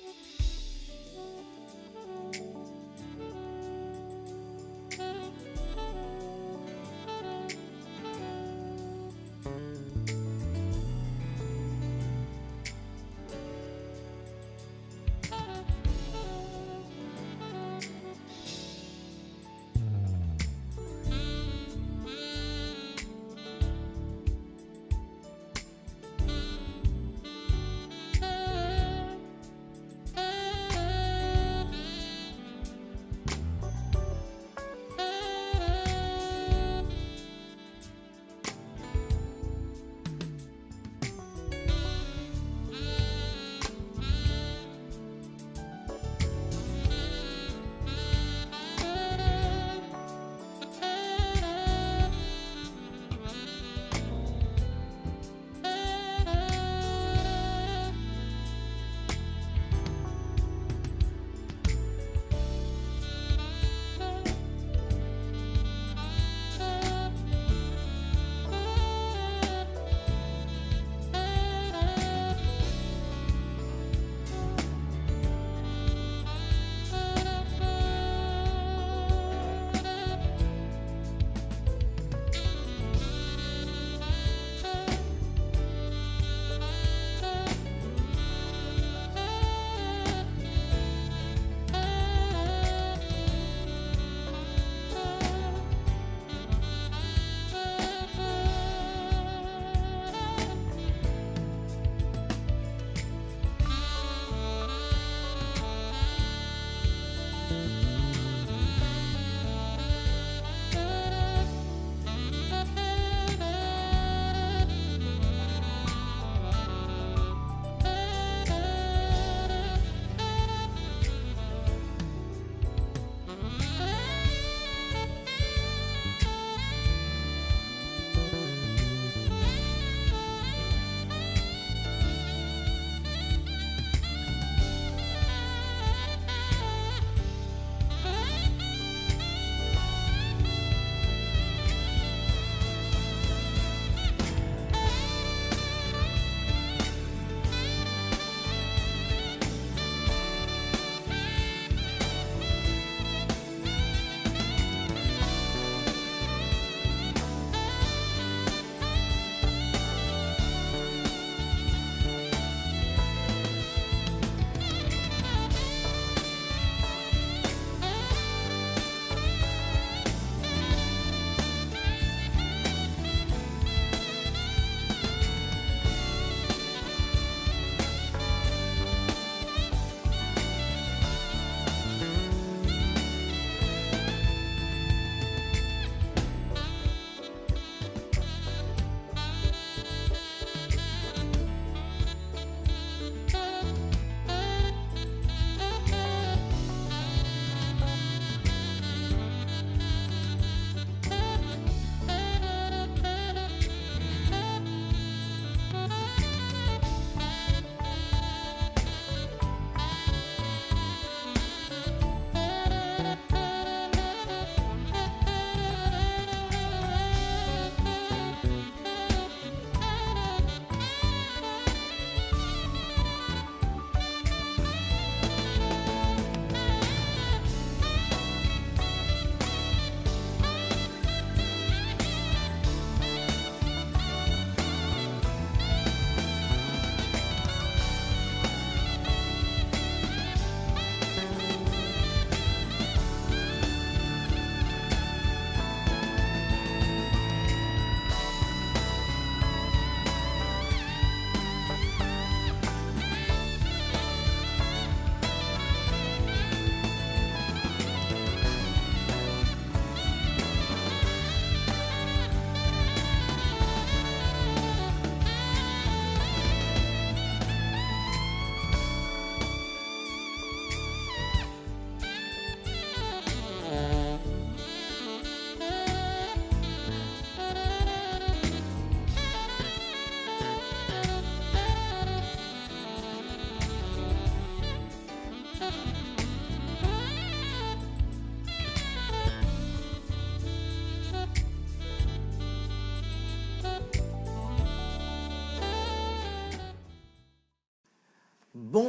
Música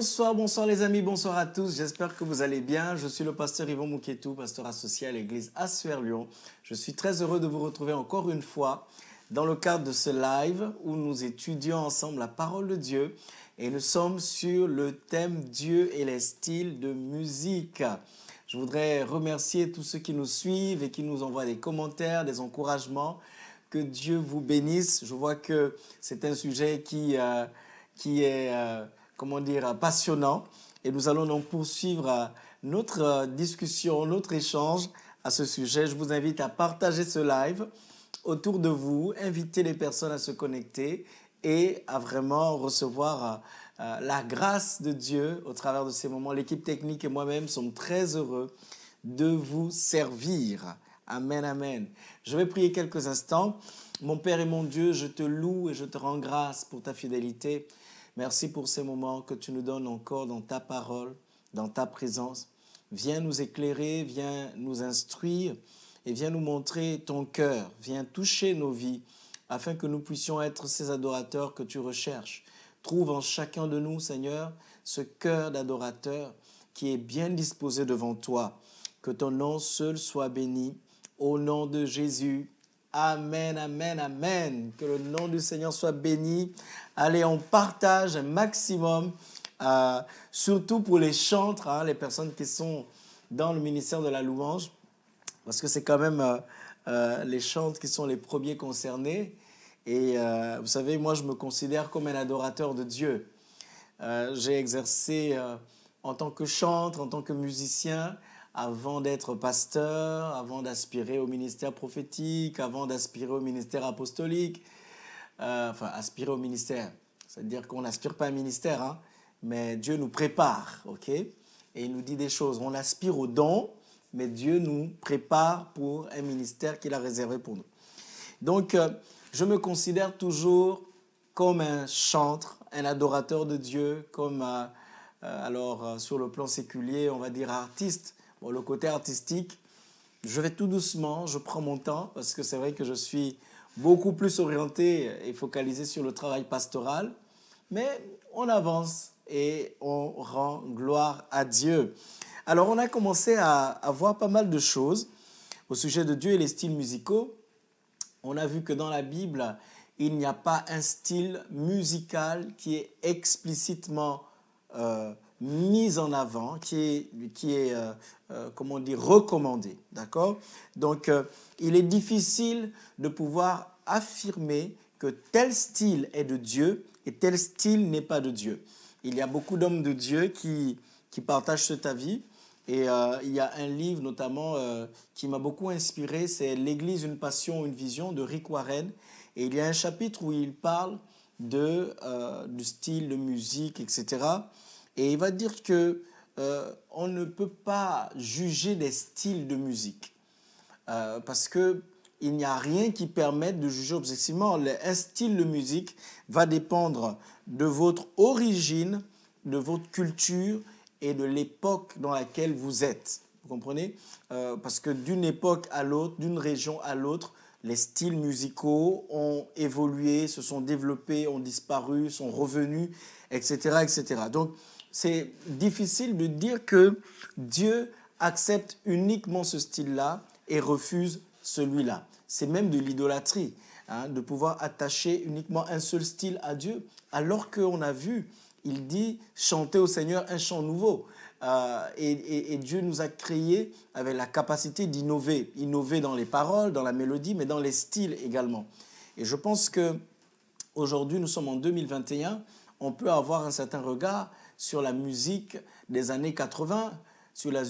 Bonsoir, bonsoir les amis, bonsoir à tous. J'espère que vous allez bien. Je suis le pasteur Yvon Mouquetou, pasteur associé à l'église Assuer Lyon. Je suis très heureux de vous retrouver encore une fois dans le cadre de ce live où nous étudions ensemble la parole de Dieu et nous sommes sur le thème Dieu et les styles de musique. Je voudrais remercier tous ceux qui nous suivent et qui nous envoient des commentaires, des encouragements. Que Dieu vous bénisse. Je vois que c'est un sujet qui, euh, qui est... Euh, comment dire, passionnant. Et nous allons donc poursuivre euh, notre euh, discussion, notre échange à ce sujet. Je vous invite à partager ce live autour de vous, inviter les personnes à se connecter et à vraiment recevoir euh, la grâce de Dieu au travers de ces moments. L'équipe technique et moi-même sommes très heureux de vous servir. Amen, amen. Je vais prier quelques instants. Mon Père et mon Dieu, je te loue et je te rends grâce pour ta fidélité. Merci pour ces moments que tu nous donnes encore dans ta parole, dans ta présence. Viens nous éclairer, viens nous instruire et viens nous montrer ton cœur, viens toucher nos vies afin que nous puissions être ces adorateurs que tu recherches. Trouve en chacun de nous, Seigneur, ce cœur d'adorateur qui est bien disposé devant toi. Que ton nom seul soit béni. Au nom de Jésus. Amen, amen, amen. Que le nom du Seigneur soit béni. Allez, on partage un maximum, euh, surtout pour les chantres, hein, les personnes qui sont dans le ministère de la louange, parce que c'est quand même euh, euh, les chantres qui sont les premiers concernés. Et vous savez, moi, je me considère comme un adorateur de Dieu. J'ai exercé en tant que chantre, en tant que musicien, avant d'être pasteur, avant d'aspirer au ministère prophétique, avant d'aspirer au ministère apostolique. Euh, enfin aspirer au ministère. C'est-à-dire qu'on n'aspire pas à un ministère, hein, mais Dieu nous prépare, ok Et il nous dit des choses. On aspire aux dons, mais Dieu nous prépare pour un ministère qu'il a réservé pour nous. Donc, euh, je me considère toujours comme un chantre, un adorateur de Dieu, comme, euh, alors, sur le plan séculier, on va dire artiste. Bon, le côté artistique, je vais tout doucement, je prends mon temps, parce que c'est vrai que je suis beaucoup plus orienté et focalisé sur le travail pastoral. Mais on avance et on rend gloire à Dieu. Alors on a commencé à, voir pas mal de choses au sujet de Dieu et les styles musicaux. On a vu que dans la Bible, il n'y a pas un style musical qui est explicitement euh, mise en avant, qui est, qui est euh, euh, comment dire, recommandée. D'accord Donc, euh, il est difficile de pouvoir affirmer que tel style est de Dieu et tel style n'est pas de Dieu. Il y a beaucoup d'hommes de Dieu qui, qui partagent cet avis. Et il y a un livre notamment qui m'a beaucoup inspiré, c'est L'Église, une passion, une vision de Rick Warren. Et il y a un chapitre où il parle de, du style de musique, etc. Et il va dire que euh, on ne peut pas juger des styles de musique euh, parce que il n'y a rien qui permette de juger objectivement. Un style de musique va dépendre de votre origine, de votre culture et de l'époque dans laquelle vous êtes. Vous comprenez euh, Parce que d'une époque à l'autre, d'une région à l'autre, les styles musicaux ont évolué, se sont développés, ont disparu, sont revenus, etc. etc. Donc, c'est difficile de dire que Dieu accepte uniquement ce style-là et refuse celui-là. C'est même de l'idolâtrie hein, de pouvoir attacher uniquement un seul style à Dieu, alors qu'on a vu, il dit, chanter au Seigneur un chant nouveau. Euh, et, Dieu nous a créés avec la capacité d'innover, innover dans les paroles, dans la mélodie, mais dans les styles également. Et je pense que aujourd'hui, nous sommes en 2021, on peut avoir un certain regard sur la musique des années 80, sur la,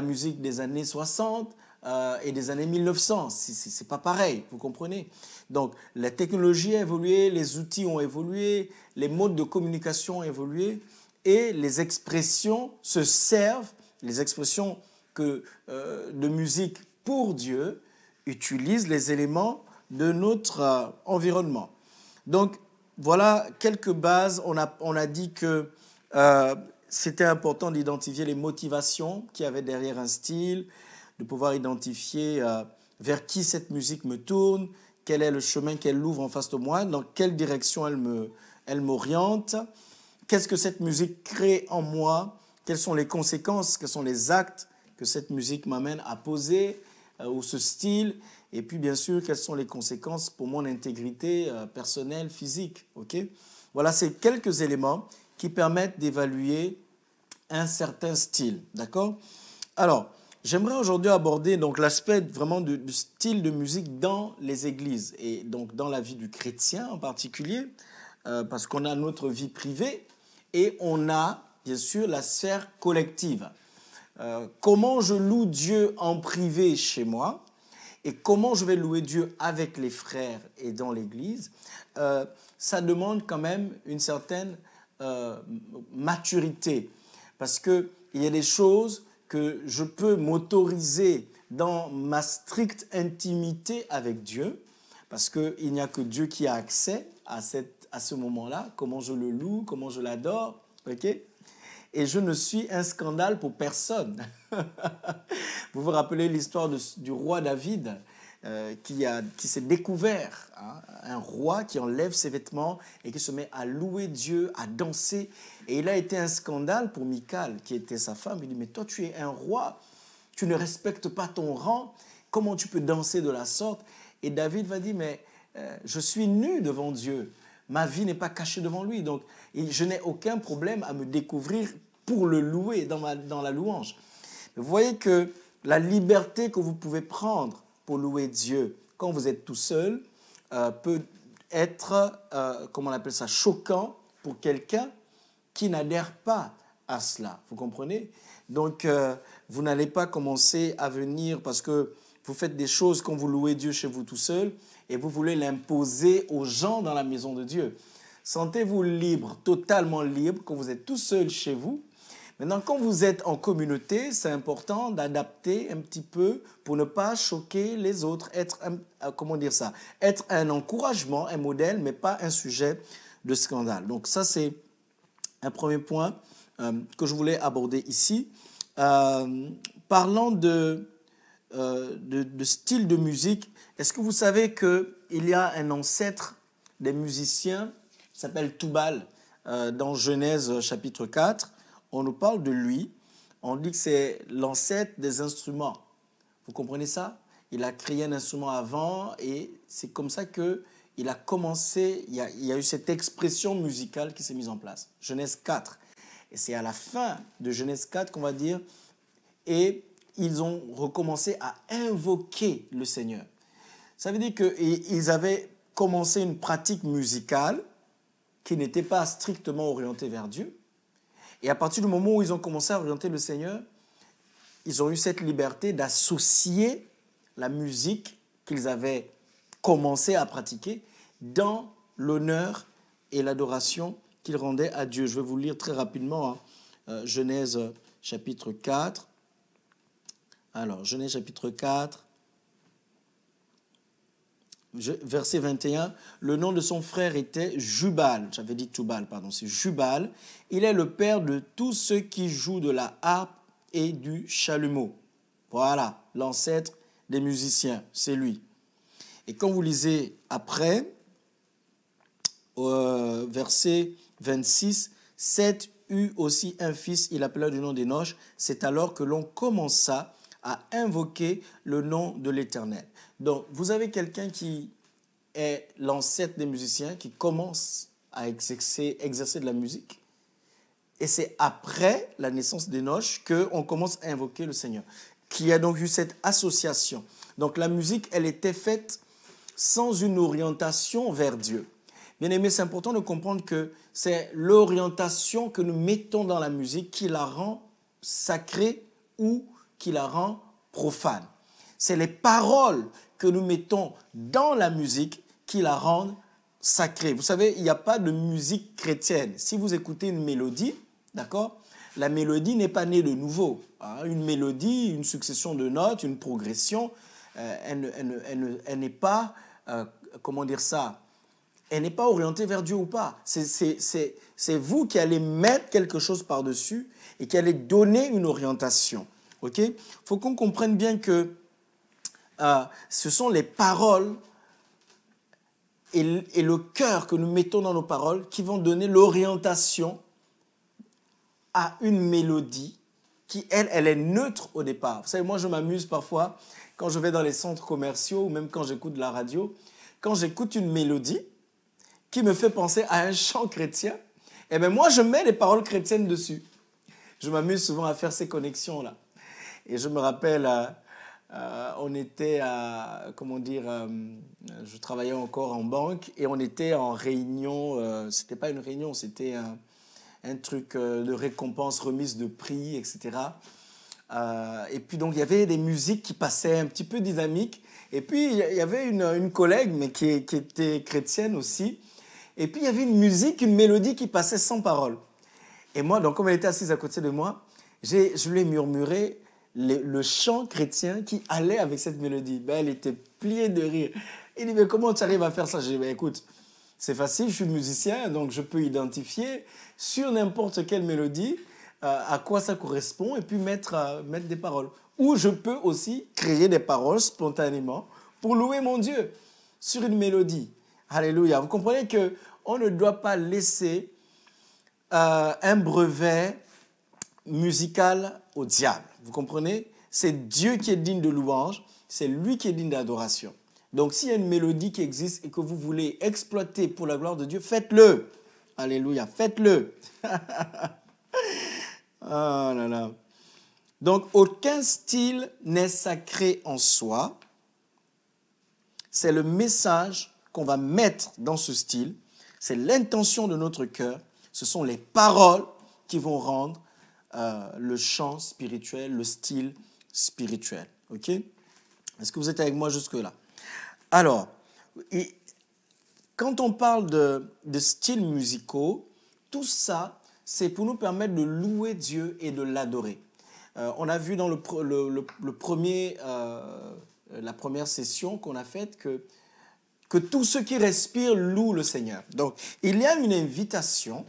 musique des années 60 euh, et des années 1900. C'est pas pareil, vous comprenez Donc, la technologie a évolué, les outils ont évolué, les modes de communication ont évolué et les expressions se servent, les expressions que, euh, de musique pour Dieu utilisent les éléments de notre euh, environnement. Donc, voilà quelques bases. On a, on a dit que euh, c'était important d'identifier les motivations qui avaient derrière un style, de pouvoir identifier euh, vers qui cette musique me tourne, quel est le chemin qu'elle ouvre en face de moi, dans quelle direction elle me, elle m'oriente, qu'est-ce que cette musique crée en moi, quelles sont les conséquences, quels sont les actes que cette musique m'amène à poser euh, ou ce style, et puis bien sûr quelles sont les conséquences pour mon intégrité personnelle, physique. Ok, voilà c'est quelques éléments qui permettent d'évaluer un certain style. D'accord Alors, j'aimerais aujourd'hui aborder donc l'aspect vraiment du, style de musique dans les églises et donc dans la vie du chrétien en particulier, euh, parce qu'on a notre vie privée et on a bien sûr la sphère collective. Euh, comment je loue Dieu en privé chez moi et comment je vais louer Dieu avec les frères et dans l'Église, euh, ça demande quand même une certaine euh, maturité. Parce qu'il y a des choses que je peux m'autoriser dans ma stricte intimité avec Dieu, parce qu'il n'y a que Dieu qui a accès à, cette, à ce moment-là, comment je le loue, comment je l'adore, ok Et je ne suis un scandale pour personne. vous vous rappelez l'histoire du roi David euh, qui, s'est découvert, hein, un roi qui enlève ses vêtements et qui se met à louer Dieu, à danser. Et il a été un scandale pour Michal, qui était sa femme. Il dit, mais toi tu es un roi, tu ne respectes pas ton rang, comment tu peux danser de la sorte Et David va dire, mais euh, je suis nu devant Dieu, ma vie n'est pas cachée devant lui, donc je n'ai aucun problème à me découvrir pour le louer dans, dans la louange. Vous voyez que la liberté que vous pouvez prendre pour louer Dieu quand vous êtes tout seul euh, peut être, euh, comment on appelle ça, choquant pour quelqu'un qui n'adhère pas à cela. Vous comprenez Donc, euh, vous n'allez pas commencer à venir parce que vous faites des choses quand vous louez Dieu chez vous tout seul et vous voulez l'imposer aux gens dans la maison de Dieu. Sentez-vous libre, totalement libre, quand vous êtes tout seul chez vous Maintenant, quand vous êtes en communauté, c'est important d'adapter un petit peu pour ne pas choquer les autres, être un, euh, comment dire ça, être un encouragement, un modèle, mais pas un sujet de scandale. Donc ça, c'est un premier point euh, que je voulais aborder ici. Euh, parlant de, de, de, style de musique, est-ce que vous savez qu'il y a un ancêtre des musiciens qui s'appelle Toubal dans Genèse chapitre 4 on nous parle de lui, on dit que c'est l'ancêtre des instruments. Vous comprenez ça Il a créé un instrument avant et c'est comme ça que il a commencé, il y a, il y a eu cette expression musicale qui s'est mise en place. Genèse 4. Et c'est à la fin de Genèse 4 qu'on va dire, et ils ont recommencé à invoquer le Seigneur. Ça veut dire qu'ils avaient commencé une pratique musicale qui n'était pas strictement orientée vers Dieu, et à partir du moment où ils ont commencé à orienter le Seigneur, ils ont eu cette liberté d'associer la musique qu'ils avaient commencé à pratiquer dans l'honneur et l'adoration qu'ils rendaient à Dieu. Je vais vous lire très rapidement hein. euh, Genèse euh, chapitre 4. Alors, Genèse chapitre 4, verset 21, le nom de son frère était Jubal. J'avais dit Tubal, pardon, c'est Jubal. Il est le père de tous ceux qui jouent de la harpe et du chalumeau. Voilà, l'ancêtre des musiciens, c'est lui. Et quand vous lisez après, euh, verset 26, Seth eut aussi un fils, il appela du nom noches, C'est alors que l'on commença à invoquer le nom de l'Éternel. Donc, vous avez quelqu'un qui est l'ancêtre des musiciens, qui commence à exercer, de la musique. Et c'est après la naissance des que qu'on commence à invoquer le Seigneur. qui a donc eu cette association. Donc la musique, elle était faite sans une orientation vers Dieu. Bien aimé, c'est important de comprendre que c'est l'orientation que nous mettons dans la musique qui la rend sacrée ou qui la rend profane. C'est les paroles que nous mettons dans la musique qui la rende sacrée. Vous savez, il n'y a pas de musique chrétienne. Si vous écoutez une mélodie, d'accord La mélodie n'est pas née de nouveau. Hein. Une mélodie, une succession de notes, une progression, euh, elle, n'est pas, euh, comment dire ça, elle n'est pas orientée vers Dieu ou pas. C'est vous qui allez mettre quelque chose par-dessus et qui allez donner une orientation. OK faut qu'on comprenne bien que euh, ce sont les paroles et, le cœur que nous mettons dans nos paroles qui vont donner l'orientation à une mélodie qui, elle, elle est neutre au départ. Vous savez, moi, je m'amuse parfois quand je vais dans les centres commerciaux ou même quand j'écoute la radio, quand j'écoute une mélodie qui me fait penser à un chant chrétien, et eh bien moi, je mets les paroles chrétiennes dessus. Je m'amuse souvent à faire ces connexions-là. Et je me rappelle euh, euh, on était à, comment dire, euh, je travaillais encore en banque et on était en réunion, euh, c'était pas une réunion, c'était un, truc de récompense, remise de prix, etc. et puis donc il y avait des musiques qui passaient un petit peu dynamiques. Et puis il y avait une, collègue, mais qui, qui, était chrétienne aussi. Et puis il y avait une musique, une mélodie qui passait sans parole. Et moi, donc comme elle était assise à côté de moi, je lui ai murmuré, le chant chrétien qui allait avec cette mélodie. Ben, elle était pliée de rire. Il dit, mais comment tu arrives à faire ça J'ai dit, ben, écoute, c'est facile, je suis musicien, donc je peux identifier sur n'importe quelle mélodie euh, à quoi ça correspond et puis euh, mettre, des paroles. Ou je peux aussi créer des paroles spontanément pour louer mon Dieu sur une mélodie. Alléluia. Vous comprenez que on ne doit pas laisser euh, un brevet musical au diable. Vous comprenez C'est Dieu qui est digne de louange, c'est lui qui est digne d'adoration. Donc s'il y a une mélodie qui existe et que vous voulez exploiter pour la gloire de Dieu, faites-le. Alléluia, faites-le. Ah Donc aucun style n'est sacré en soi. C'est le message qu'on va mettre dans ce style. C'est l'intention de notre cœur. Ce sont les paroles qui vont rendre euh, le chant spirituel, le style spirituel. Ok Est-ce que vous êtes avec moi jusque-là Alors, quand on parle de, styles musicaux, tout ça, c'est pour nous permettre de louer Dieu et de l'adorer. Euh, on a vu dans le, premier, euh, la première session qu'on a faite que, que tous ceux qui respirent louent le Seigneur. Donc, il y a une invitation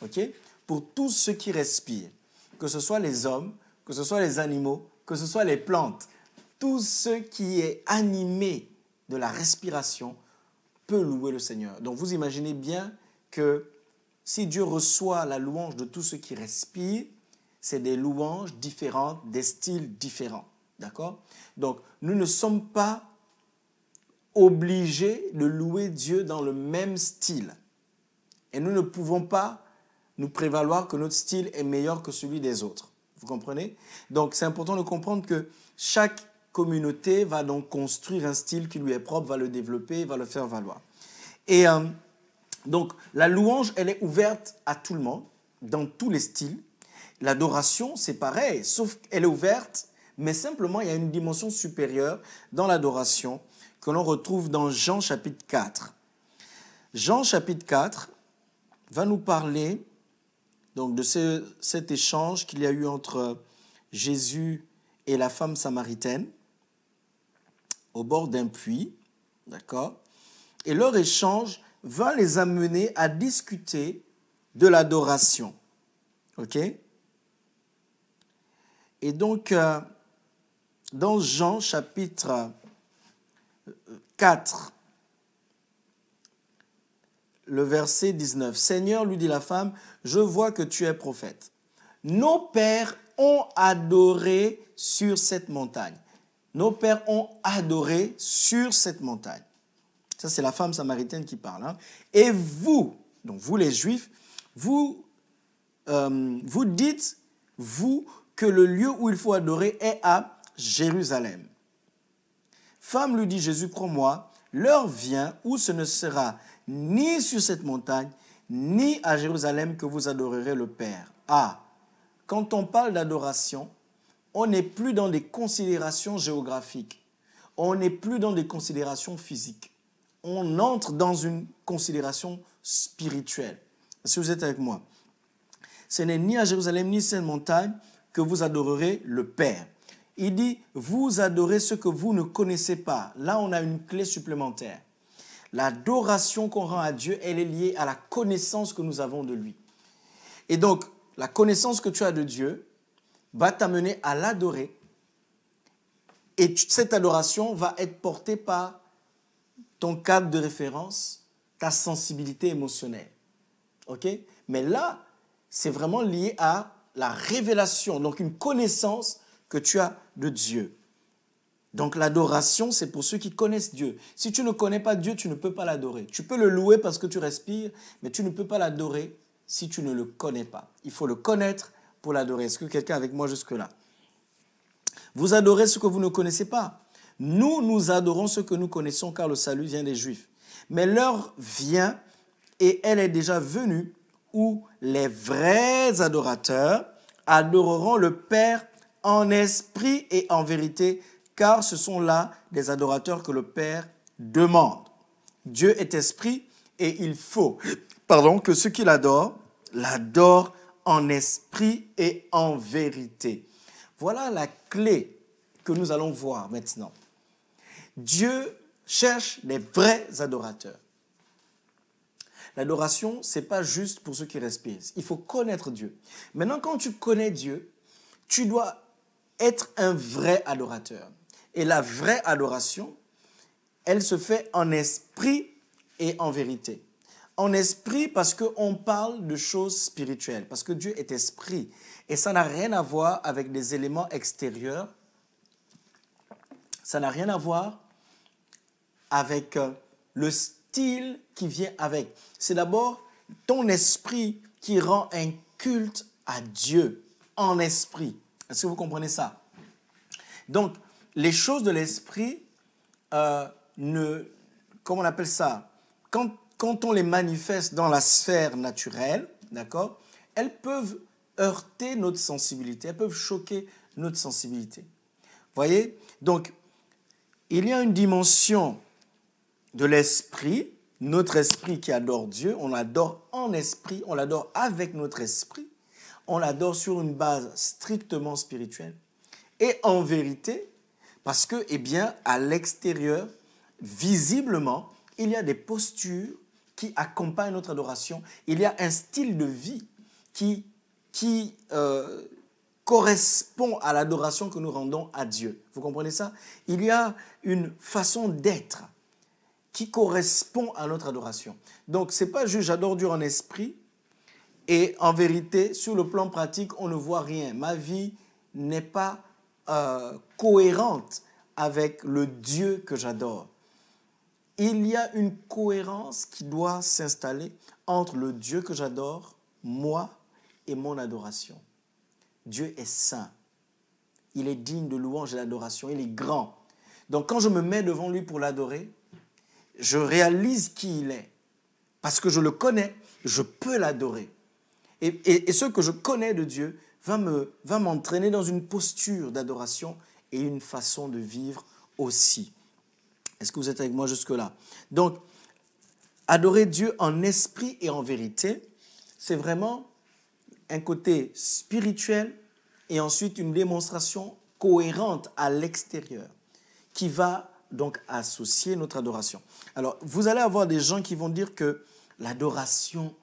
ok, pour tous ceux qui respirent que ce soit les hommes, que ce soit les animaux, que ce soit les plantes, tout ce qui est animé de la respiration peut louer le Seigneur. Donc vous imaginez bien que si Dieu reçoit la louange de tout ce qui respire, c'est des louanges différentes, des styles différents. D'accord Donc nous ne sommes pas obligés de louer Dieu dans le même style. Et nous ne pouvons pas nous prévaloir que notre style est meilleur que celui des autres. Vous comprenez Donc c'est important de comprendre que chaque communauté va donc construire un style qui lui est propre, va le développer, va le faire valoir. Et euh, donc la louange, elle est ouverte à tout le monde, dans tous les styles. L'adoration, c'est pareil, sauf qu'elle est ouverte, mais simplement il y a une dimension supérieure dans l'adoration que l'on retrouve dans Jean chapitre 4. Jean chapitre 4 va nous parler donc de cet échange qu'il y a eu entre euh, Jésus et la femme samaritaine au bord d'un puits, d'accord Et leur échange va les amener à discuter de l'adoration, ok Et donc, euh, dans Jean chapitre 4, euh, le verset 19. Seigneur, lui dit la femme, je vois que tu es prophète. Nos pères ont adoré sur cette montagne. Nos pères ont adoré sur cette montagne. Ça, c'est la femme samaritaine qui parle. Hein. Et vous, donc vous les juifs, vous, euh, vous dites, vous, que le lieu où il faut adorer est à Jérusalem. Femme, lui dit Jésus, crois-moi, l'heure vient où ce ne sera ni sur cette montagne, ni à Jérusalem que vous adorerez le Père. Ah, quand on parle d'adoration, on n'est plus dans des considérations géographiques, on n'est plus dans des considérations physiques, on entre dans une considération spirituelle. Si vous êtes avec moi, ce n'est ni à Jérusalem ni sur cette montagne que vous adorerez le Père. Il dit, vous adorez ce que vous ne connaissez pas. Là, on a une clé supplémentaire. L'adoration qu'on rend à Dieu, elle est liée à la connaissance que nous avons de lui. Et donc, la connaissance que tu as de Dieu va t'amener à l'adorer. Et cette adoration va être portée par ton cadre de référence, ta sensibilité émotionnelle. OK Mais là, c'est vraiment lié à la révélation, donc une connaissance que tu as de Dieu. Donc l'adoration, c'est pour ceux qui connaissent Dieu. Si tu ne connais pas Dieu, tu ne peux pas l'adorer. Tu peux le louer parce que tu respires, mais tu ne peux pas l'adorer si tu ne le connais pas. Il faut le connaître pour l'adorer. Est-ce que quelqu'un avec moi jusque-là Vous adorez ce que vous ne connaissez pas. Nous, nous adorons ce que nous connaissons car le salut vient des Juifs. Mais l'heure vient et elle est déjà venue où les vrais adorateurs adoreront le Père en esprit et en vérité car ce sont là des adorateurs que le Père demande. Dieu est esprit et il faut pardon, que ceux qui l'adorent l'adorent en esprit et en vérité. Voilà la clé que nous allons voir maintenant. Dieu cherche les vrais adorateurs. L'adoration, n'est pas juste pour ceux qui respirent. Il faut connaître Dieu. Maintenant, quand tu connais Dieu, tu dois être un vrai adorateur. Et la vraie adoration, elle se fait en esprit et en vérité. En esprit parce qu'on parle de choses spirituelles, parce que Dieu est esprit. Et ça n'a rien à voir avec des éléments extérieurs. Ça n'a rien à voir avec euh, le style qui vient avec. C'est d'abord ton esprit qui rend un culte à Dieu en esprit. Est-ce que vous comprenez ça Donc, les choses de l'esprit euh, ne, comment on appelle ça quand, on les manifeste dans la sphère naturelle, d'accord, elles peuvent heurter notre sensibilité, elles peuvent choquer notre sensibilité. Voyez Donc, il y a une dimension de l'esprit, notre esprit qui adore Dieu, on l'adore en esprit, on l'adore avec notre esprit, on l'adore sur une base strictement spirituelle. Et en vérité, parce que, eh bien, à l'extérieur, visiblement, il y a des postures qui accompagnent notre adoration. Il y a un style de vie qui, qui euh, correspond à l'adoration que nous rendons à Dieu. Vous comprenez ça Il y a une façon d'être qui correspond à notre adoration. Donc, ce n'est pas juste j'adore Dieu en esprit, et en vérité, sur le plan pratique, on ne voit rien. Ma vie n'est pas euh, cohérente avec le Dieu que j'adore. Il y a une cohérence qui doit s'installer entre le Dieu que j'adore, moi et mon adoration. Dieu est saint. Il est digne de louange et d'adoration. Il est grand. Donc quand je me mets devant lui pour l'adorer, je réalise qui il est. Parce que je le connais, je peux l'adorer. Et, ce que je connais de Dieu va m'entraîner me, va dans une posture d'adoration et une façon de vivre aussi. Est-ce que vous êtes avec moi jusque-là Donc, adorer Dieu en esprit et en vérité, c'est vraiment un côté spirituel et ensuite une démonstration cohérente à l'extérieur qui va donc associer notre adoration. Alors, vous allez avoir des gens qui vont dire que l'adoration,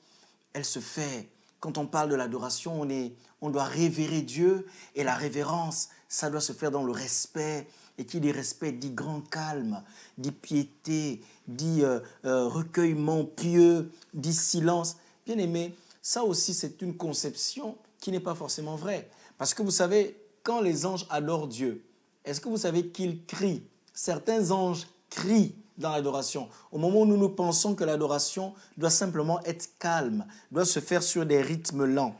elle se fait. Quand on parle de l'adoration, on, on doit révérer Dieu et la révérence, ça doit se faire dans le respect. Et qui dit respect dit grand calme, dit piété, dit euh, euh, recueillement pieux, dit silence. Bien aimé, ça aussi c'est une conception qui n'est pas forcément vraie. Parce que vous savez, quand les anges adorent Dieu, est-ce que vous savez qu'ils crient Certains anges crient dans l'adoration. Au moment où nous nous pensons que l'adoration doit simplement être calme, doit se faire sur des rythmes lents.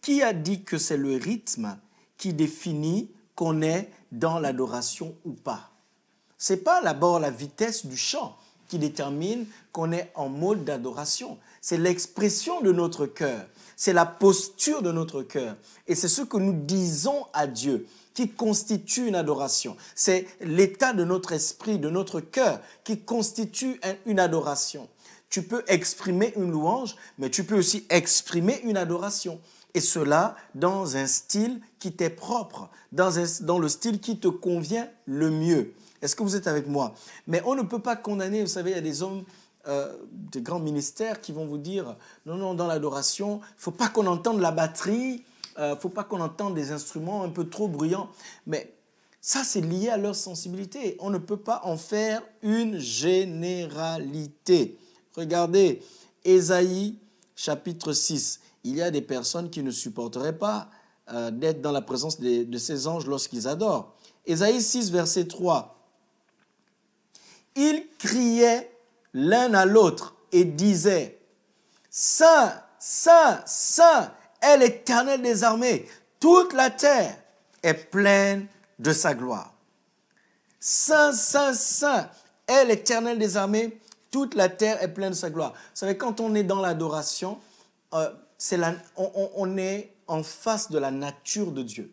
Qui a dit que c'est le rythme qui définit qu'on est dans l'adoration ou pas. Ce n'est pas d'abord la vitesse du chant qui détermine qu'on est en mode d'adoration. C'est l'expression de notre cœur, c'est la posture de notre cœur. Et c'est ce que nous disons à Dieu qui constitue une adoration. C'est l'état de notre esprit, de notre cœur qui constitue une adoration. Tu peux exprimer une louange, mais tu peux aussi exprimer une adoration et cela dans un style qui t'est propre, dans, le style qui te convient le mieux. Est-ce que vous êtes avec moi Mais on ne peut pas condamner, vous savez, il y a des hommes euh, des grands ministères qui vont vous dire non, non, dans l'adoration, il ne faut pas qu'on entende la batterie, il euh, ne faut pas qu'on entende des instruments un peu trop bruyants. Mais ça, c'est lié à leur sensibilité. On ne peut pas en faire une généralité. Regardez, Ésaïe chapitre 6 il y a des personnes qui ne supporteraient pas euh, d'être dans la présence de, ces anges lorsqu'ils adorent. Ésaïe 6, verset 3. Ils criaient l'un à l'autre et disaient, Saint, Saint, Saint est l'Éternel des armées, toute la terre est pleine de sa gloire. Saint, Saint, Saint est l'Éternel des armées, toute la terre est pleine de sa gloire. Vous savez, quand on est dans l'adoration, euh, on, est en face de la nature de Dieu.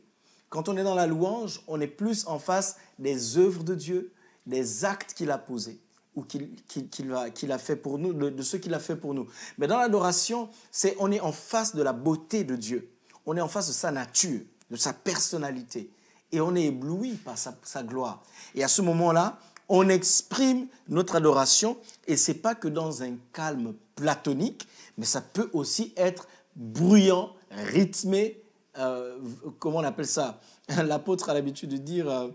Quand on est dans la louange, on est plus en face des œuvres de Dieu, des actes qu'il a posés ou qu'il, a, fait pour nous, de, ce qu'il a fait pour nous. Mais dans l'adoration, c'est on est en face de la beauté de Dieu. On est en face de sa nature, de sa personnalité. Et on est ébloui par sa, sa gloire. Et à ce moment-là, on exprime notre adoration et c'est pas que dans un calme platonique, mais ça peut aussi être bruyant, rythmé. Euh, comment on appelle ça L'apôtre a l'habitude de dire, euh,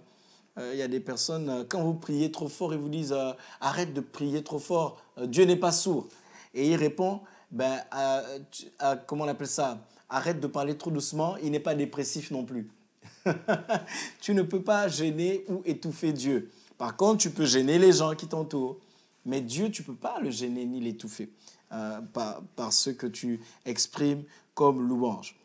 euh, il y a des personnes, quand vous priez trop fort, ils vous disent, arrête de prier trop fort, Dieu n'est pas sourd. Et il répond, ben, comment on appelle ça Arrête de parler trop doucement, il n'est pas dépressif non plus. tu ne peux pas gêner ou étouffer Dieu. Par contre, tu peux gêner les gens qui t'entourent. Mais Dieu, tu ne peux pas le gêner ni l'étouffer. Euh, par, ce que tu exprimes comme louange.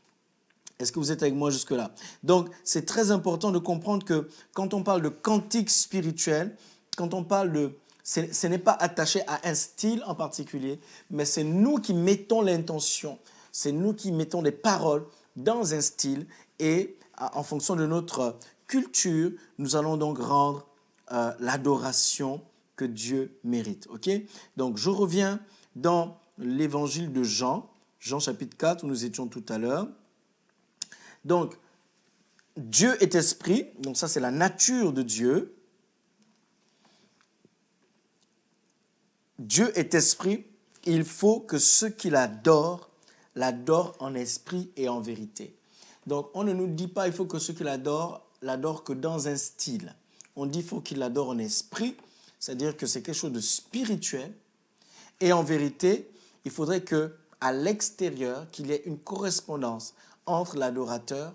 Est-ce que vous êtes avec moi jusque-là Donc, c'est très important de comprendre que quand on parle de cantique spirituel, quand on parle de... Ce n'est pas attaché à un style en particulier, mais c'est nous qui mettons l'intention, c'est nous qui mettons des paroles dans un style et en fonction de notre culture, nous allons donc rendre euh, l'adoration que Dieu mérite. OK Donc, je reviens dans l'évangile de Jean, Jean chapitre 4, où nous étions tout à l'heure. Donc, Dieu est esprit, donc ça c'est la nature de Dieu. Dieu est esprit, il faut que ceux qui l'adorent l'adorent en esprit et en vérité. Donc on ne nous dit pas il faut que ceux qui l'adorent l'adorent que dans un style. On dit il faut qu'ils l'adorent en esprit, c'est-à-dire que c'est quelque chose de spirituel, et en vérité, il faudrait que à l'extérieur, qu'il y ait une correspondance entre l'adorateur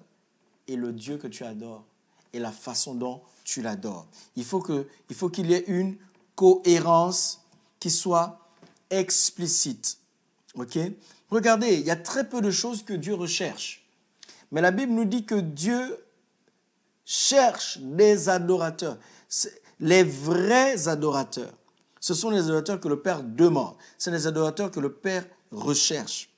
et le Dieu que tu adores et la façon dont tu l'adores. Il faut que il faut qu'il y ait une cohérence qui soit explicite. OK Regardez, il y a très peu de choses que Dieu recherche. Mais la Bible nous dit que Dieu cherche des adorateurs, les vrais adorateurs. Ce sont les adorateurs que le Père demande. ce sont les adorateurs que le Père recherche.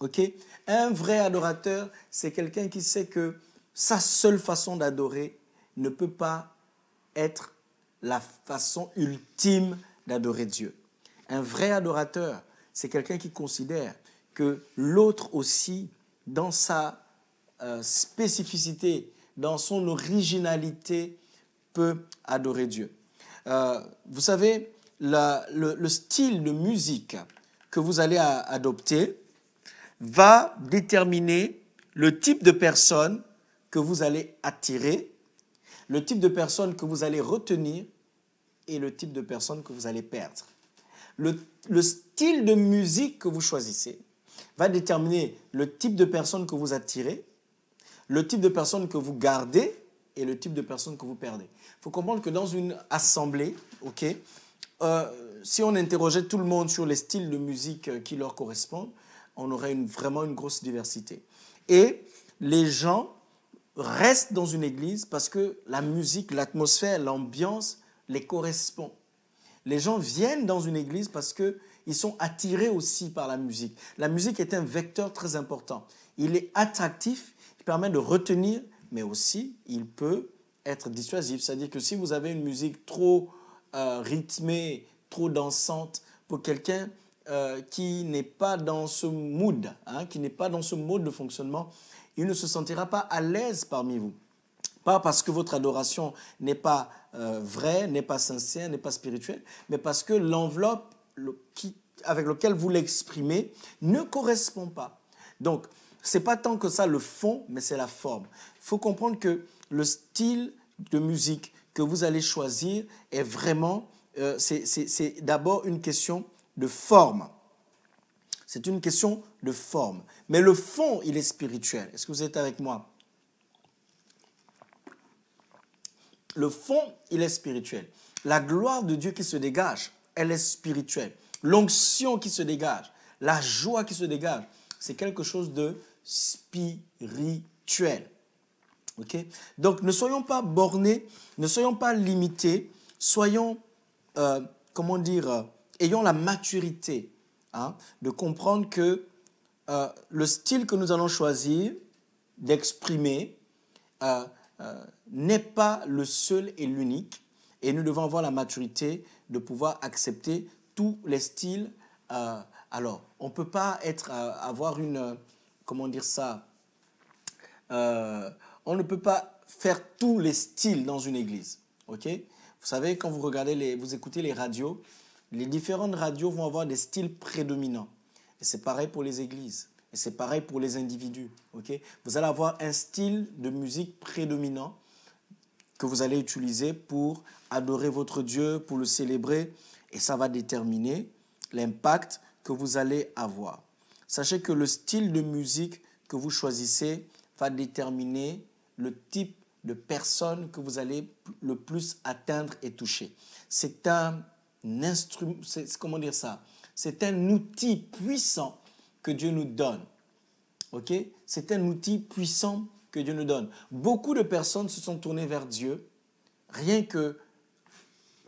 OK Un vrai adorateur, c'est quelqu'un qui sait que sa seule façon d'adorer ne peut pas être la façon ultime d'adorer Dieu. Un vrai adorateur, c'est quelqu'un qui considère que l'autre aussi, dans sa euh, spécificité, dans son originalité, peut adorer Dieu. Euh, vous savez, le, style de musique que vous allez adopter va déterminer le type de personne que vous allez attirer, le type de personne que vous allez retenir et le type de personne que vous allez perdre. le, le style de musique que vous choisissez va déterminer le type de personne que vous attirez, le type de personne que vous gardez et le type de personne que vous perdez faut comprendre que dans une assemblée, ok, euh, si on interrogeait tout le monde sur les styles de musique euh, qui leur correspondent, on aurait une, vraiment une grosse diversité. Et les gens restent dans une église parce que la musique, l'atmosphère, l'ambiance les correspond. Les gens viennent dans une église parce qu'ils sont attirés aussi par la musique. La musique est un vecteur très important. Il est attractif, il permet de retenir, mais aussi il peut être dissuasif. C'est-à-dire que si vous avez une musique trop euh, rythmée, trop dansante, pour quelqu'un euh, qui n'est pas dans ce mood, hein, qui n'est pas dans ce mode de fonctionnement, il ne se sentira pas à l'aise parmi vous. Pas parce que votre adoration n'est pas euh, vraie, n'est pas sincère, n'est pas spirituelle, mais parce que l'enveloppe avec laquelle vous l'exprimez ne correspond pas. Donc, c'est pas tant que ça le fond, mais c'est la forme. Il faut comprendre que le style de musique que vous allez choisir est vraiment, euh, c'est d'abord une question de forme. C'est une question de forme. Mais le fond, il est spirituel. Est-ce que vous êtes avec moi Le fond, il est spirituel. La gloire de Dieu qui se dégage, elle est spirituelle. L'onction qui se dégage, la joie qui se dégage, c'est quelque chose de spirituel. Donc ne soyons pas bornés, ne soyons pas limités, soyons, euh, comment dire, euh, ayons la maturité hein, de comprendre que euh, le style que nous allons choisir d'exprimer n'est pas le seul et l'unique, et nous devons avoir la maturité de pouvoir accepter tous les styles. alors, on ne peut pas être, avoir une, comment dire ça, on ne peut pas faire tous les styles dans une église. OK Vous savez, quand vous regardez, les, vous écoutez les radios, les différentes radios vont avoir des styles prédominants. Et c'est pareil pour les églises. Et c'est pareil pour les individus. OK Vous allez avoir un style de musique prédominant que vous allez utiliser pour adorer votre Dieu, pour le célébrer. Et ça va déterminer l'impact que vous allez avoir. Sachez que le style de musique que vous choisissez va déterminer le type de personne que vous allez le plus atteindre et toucher. C'est un instrument, comment dire ça C'est un outil puissant que Dieu nous donne. Ok C'est un outil puissant que Dieu nous donne. Beaucoup de personnes se sont tournées vers Dieu rien que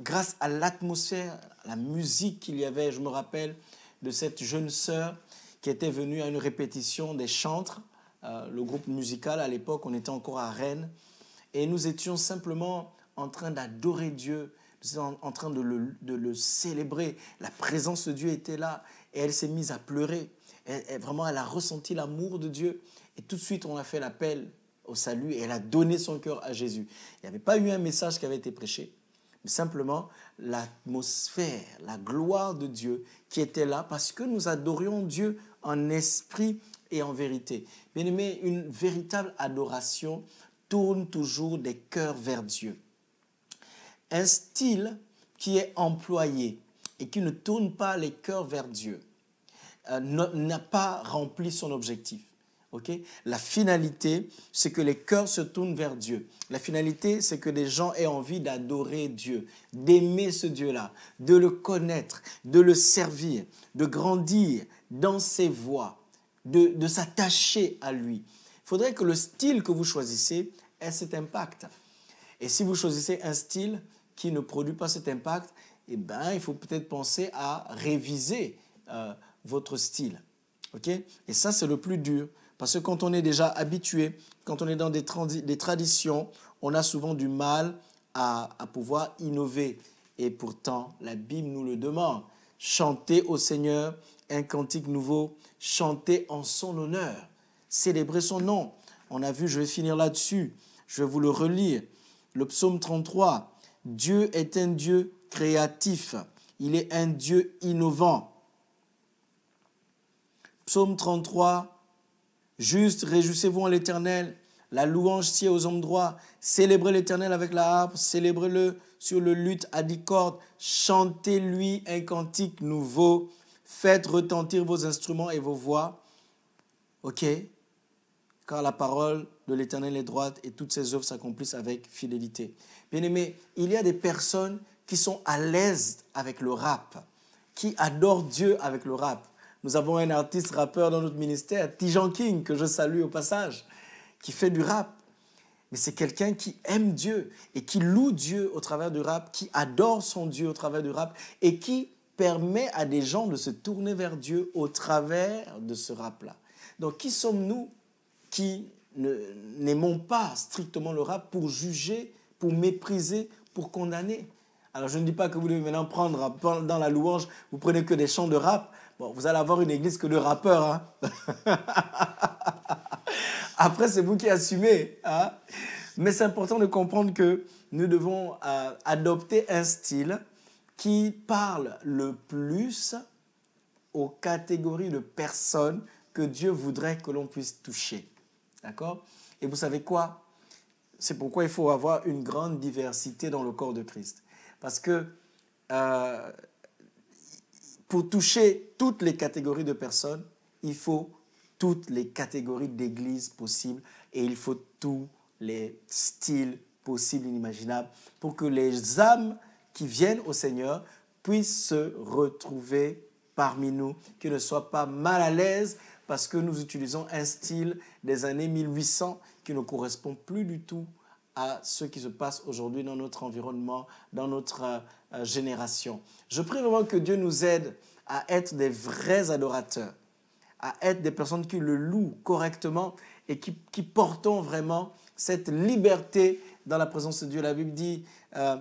grâce à l'atmosphère, la musique qu'il y avait. Je me rappelle de cette jeune sœur qui était venue à une répétition des chantres euh, le groupe musical. À l'époque, on était encore à Rennes. Et nous étions simplement en train d'adorer Dieu. Nous étions en, train de le, célébrer. La présence de Dieu était là. Et elle s'est mise à pleurer. vraiment, elle a ressenti l'amour de Dieu. Et tout de suite, on a fait l'appel au salut et elle a donné son cœur à Jésus. Il n'y avait pas eu un message qui avait été prêché, mais simplement l'atmosphère, la gloire de Dieu qui était là parce que nous adorions Dieu en esprit et en vérité. Bien aimé, une véritable adoration tourne toujours des cœurs vers Dieu. Un style qui est employé et qui ne tourne pas les cœurs vers Dieu euh, n'a pas rempli son objectif. La finalité, c'est que les cœurs se tournent vers Dieu. La finalité, c'est que les gens aient envie d'adorer Dieu, d'aimer ce Dieu-là, de le connaître, de le servir, de grandir dans ses voies de, s'attacher à lui. Il faudrait que le style que vous choisissez ait cet impact. Et si vous choisissez un style qui ne produit pas cet impact, eh ben, il faut peut-être penser à réviser euh, votre style. Et ça, c'est le plus dur. Parce que quand on est déjà habitué, quand on est dans des, traditions, on a souvent du mal à, à pouvoir innover. Et pourtant, la Bible nous le demande. Chantez au Seigneur un cantique nouveau, chanter en son honneur, célébrer son nom. On a vu, je vais finir là-dessus, je vais vous le relire. Le psaume 33, Dieu est un Dieu créatif, il est un Dieu innovant. Psaume 33, Juste, réjouissez-vous en l'Éternel, la louange sied aux hommes droits, célébrez l'Éternel avec la harpe, célébrez-le sur le luth à dix cordes, chantez-lui un cantique nouveau, Faites retentir vos instruments et vos voix. OK Car la parole de l'Éternel est droite et toutes ses œuvres s'accomplissent avec fidélité. Bien aimé, il y a des personnes qui sont à l'aise avec le rap, qui adorent Dieu avec le rap. Nous avons un artiste rappeur dans notre ministère, Tijan King, que je salue au passage, qui fait du rap. Mais c'est quelqu'un qui aime Dieu et qui loue Dieu au travers du rap, qui adore son Dieu au travers du rap et qui permet à des gens de se tourner vers Dieu au travers de ce rap-là. Donc qui sommes-nous qui n'aimons pas strictement le rap pour juger, pour mépriser, pour condamner alors je ne dis pas que vous devez maintenant prendre dans la louange, vous prenez que des chants de rap. Bon, vous allez avoir une église que de rappeurs. Hein. Après, c'est vous qui assumez. Hein. Mais c'est important de comprendre que nous devons euh, adopter un style qui parle le plus aux catégories de personnes que Dieu voudrait que l'on puisse toucher. D'accord Et vous savez quoi C'est pourquoi il faut avoir une grande diversité dans le corps de Christ. Parce que euh, pour toucher toutes les catégories de personnes, il faut toutes les catégories d'églises possibles et il faut tous les styles possibles, inimaginables, pour que les âmes qui viennent au Seigneur puissent se retrouver parmi nous, qu'ils ne soient pas mal à l'aise parce que nous utilisons un style des années 1800 qui ne correspond plus du tout à ce qui se passe aujourd'hui dans notre environnement, dans notre euh, euh, génération. Je prie vraiment que Dieu nous aide à être des vrais adorateurs, à être des personnes qui le louent correctement et qui, portons vraiment cette liberté dans la présence de Dieu. La Bible dit, euh,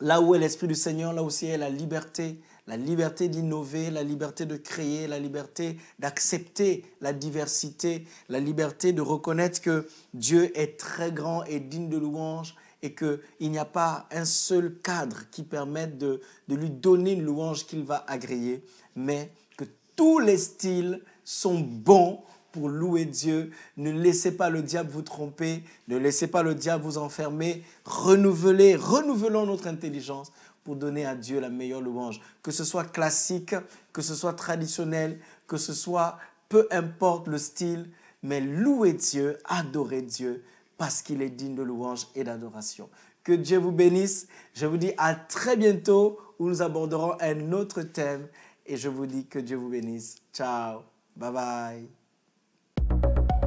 Là où est l'Esprit du Seigneur, là aussi est la liberté, la liberté d'innover, la liberté de créer, la liberté d'accepter la diversité, la liberté de reconnaître que Dieu est très grand et digne de louange et qu'il n'y a pas un seul cadre qui permette de, de lui donner une louange qu'il va agréer, mais que tous les styles sont bons pour louer Dieu. Ne laissez pas le diable vous tromper. Ne laissez pas le diable vous enfermer. Renouvelez, renouvelons notre intelligence pour donner à Dieu la meilleure louange. Que ce soit classique, que ce soit traditionnel, que ce soit peu importe le style, mais louez Dieu, adorez Dieu parce qu'il est digne de louange et d'adoration. Que Dieu vous bénisse. Je vous dis à très bientôt où nous aborderons un autre thème. Et je vous dis que Dieu vous bénisse. Ciao. Bye bye.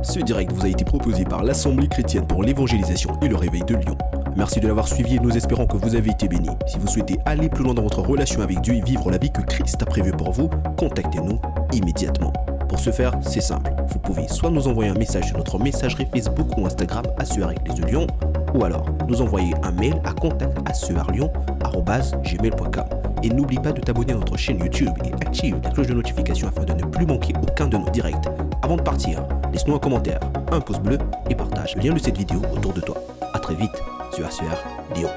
Ce direct vous a été proposé par l'Assemblée chrétienne pour l'évangélisation et le réveil de Lyon. Merci de l'avoir suivi et nous espérons que vous avez été bénis. Si vous souhaitez aller plus loin dans votre relation avec Dieu et vivre la vie que Christ a prévue pour vous, contactez-nous immédiatement. Pour ce faire, c'est simple. Vous pouvez soit nous envoyer un message sur notre messagerie Facebook ou Instagram à ce Lyon, ou alors nous envoyer un mail à gmail.com Et n'oublie pas de t'abonner à notre chaîne YouTube et active la cloche de notification afin de ne plus manquer aucun de nos directs. Avant de partir, Laisse-nous un commentaire, un pouce bleu et partage le lien de cette vidéo autour de toi. A très vite sur ACR Dio.